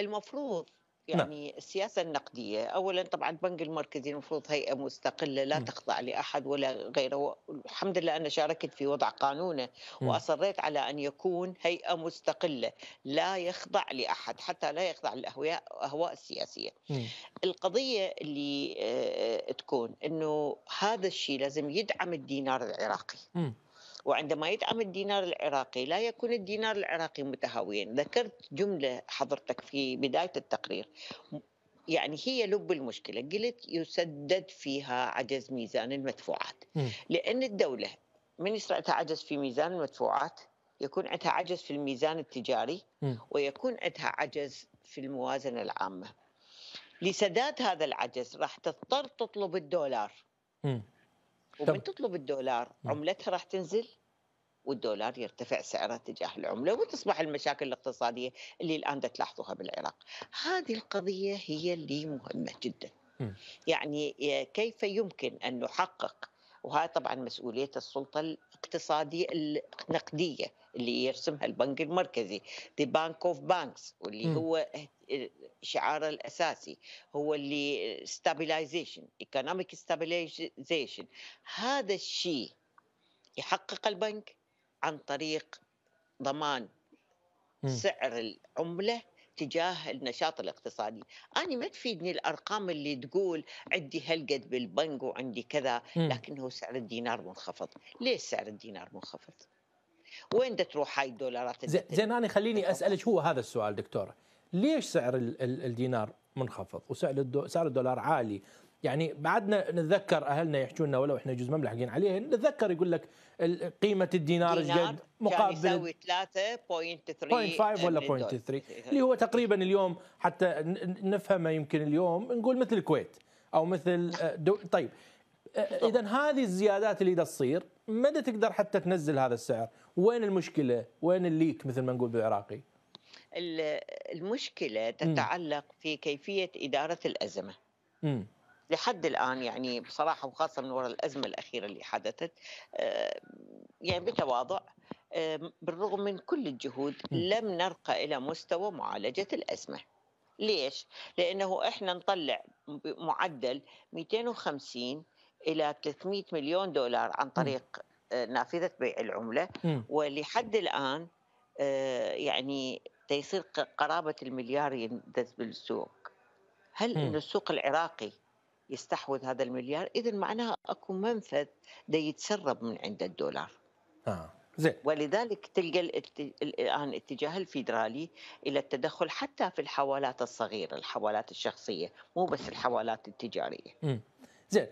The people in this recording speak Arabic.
المفروض نعم. يعني نعم. السياسة النقدية أولا طبعا البنك المركزي المفروض هيئة مستقلة لا م. تخضع لأحد ولا غيره الحمد لله أنا شاركت في وضع قانونه وأصريت على أن يكون هيئة مستقلة لا يخضع لأحد حتى لا يخضع للأهواء السياسية م. القضية اللي آه، تكون أنه هذا الشيء لازم يدعم الدينار العراقي م. وعندما يدعم الدينار العراقي لا يكون الدينار العراقي متهاويا ذكرت جملة حضرتك في بداية التقرير يعني هي لب المشكلة قلت يسدد فيها عجز ميزان المدفوعات لأن الدولة من يصير عندها عجز في ميزان المدفوعات يكون عندها عجز في الميزان التجاري ويكون عندها عجز في الموازنة العامة لسداد هذا العجز راح تضطر تطلب الدولار ومن تطلب الدولار عملتها راح تنزل والدولار يرتفع سعره تجاه العملة وتصبح المشاكل الاقتصادية اللي الآن تلاحظوها بالعراق هذه القضية هي اللي مهمة جدا يعني كيف يمكن أن نحقق وهذا طبعا مسؤولية السلطة الاقتصادية النقدية اللي يرسمها البنك المركزي ذا بانك اوف بانكس واللي م. هو شعاره الاساسي هو اللي ستابيلايزيشن ايكونوميك ستابيلايزيشن هذا الشيء يحقق البنك عن طريق ضمان سعر العمله تجاه النشاط الاقتصادي أنا ما تفيدني الأرقام اللي تقول عندي هالقد بالبنك وعندي كذا لكن هو سعر الدينار منخفض ليش سعر الدينار منخفض وين تروح هاي الدولارات زين أنا خليني أسألك هو هذا السؤال دكتورة ليش سعر الدينار منخفض وسعر سعر الدولار عالي يعني بعدنا نتذكر اهلنا يحكوا لنا ولو احنا جزء ما ملحقين عليه نتذكر يقول لك قيمه الدينار الجد مقابل يساوي 3.3 ولا 0.3 إيه. اللي هو تقريبا اليوم حتى نفهمه يمكن اليوم نقول مثل الكويت او مثل آه، دو... طيب آه، اذا هذه الزيادات اللي تصير مدى تقدر حتى تنزل هذا السعر وين المشكله وين الليك مثل ما نقول بالعراقي المشكلة إمم. تتعلق في كيفية إدارة الأزمة م. إمم. لحد الآن يعني بصراحة وخاصة من وراء الأزمة الأخيرة اللي حدثت آه، يعني بتواضع بالرغم من كل الجهود إمم. لم نرقى إلى مستوى معالجة الأزمة ليش؟ لأنه إحنا نطلع معدل 250 إلى 300 مليون دولار عن طريق آه، نافذة بيع العملة ولحد الآن آه، يعني تيصير قرابة المليار يندز بالسوق هل أن السوق العراقي يستحوذ هذا المليار إذا معناها أكو منفذ دي يتسرب من عند الدولار آه. زي. ولذلك تلقى الان اتجاه الفيدرالي الى التدخل حتى في الحوالات الصغيره، الحوالات الشخصيه، مو بس الحوالات التجاريه.